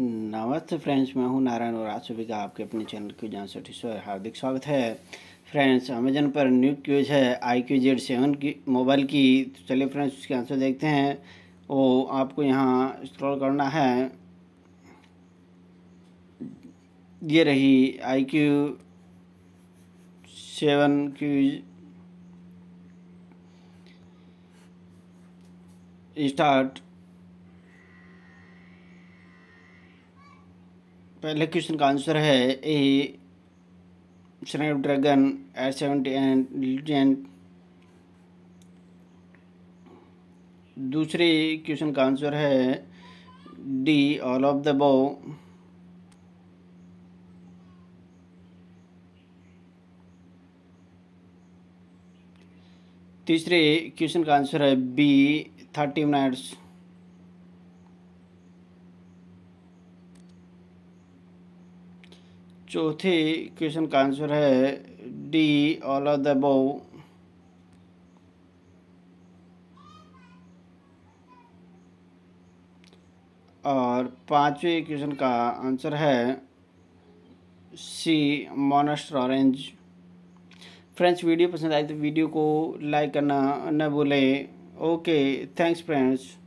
नमस्ते फ्रेंड्स मैं हूं नारायण और आज सभी का आपके अपने चैनल क्यू जान सौ हार्दिक स्वागत है फ्रेंड्स अमेजन पर न्यू क्यूज है आई क्यू जेड सेवन की मोबाइल की तो चलिए फ्रेंड्स उसके आंसर देखते हैं वो आपको यहाँ स्क्रॉल करना है ये रही iQOO seven quiz start पहले क्वेश्चन का आंसर है A Snapdragon eight seventy and दूसरे क्वेश्चन का आंसर है D all of the above तीसरे क्वेश्चन का आंसर है बी थर्टी मिनट्स चौथे क्वेश्चन का आंसर है D all of the above और पांचवे क्वेश्चन का आंसर है C monster orange friends video पसंद आए तो वीडियो को लाइक करना न भूलें ओके थैंक्स फ्रेंड्स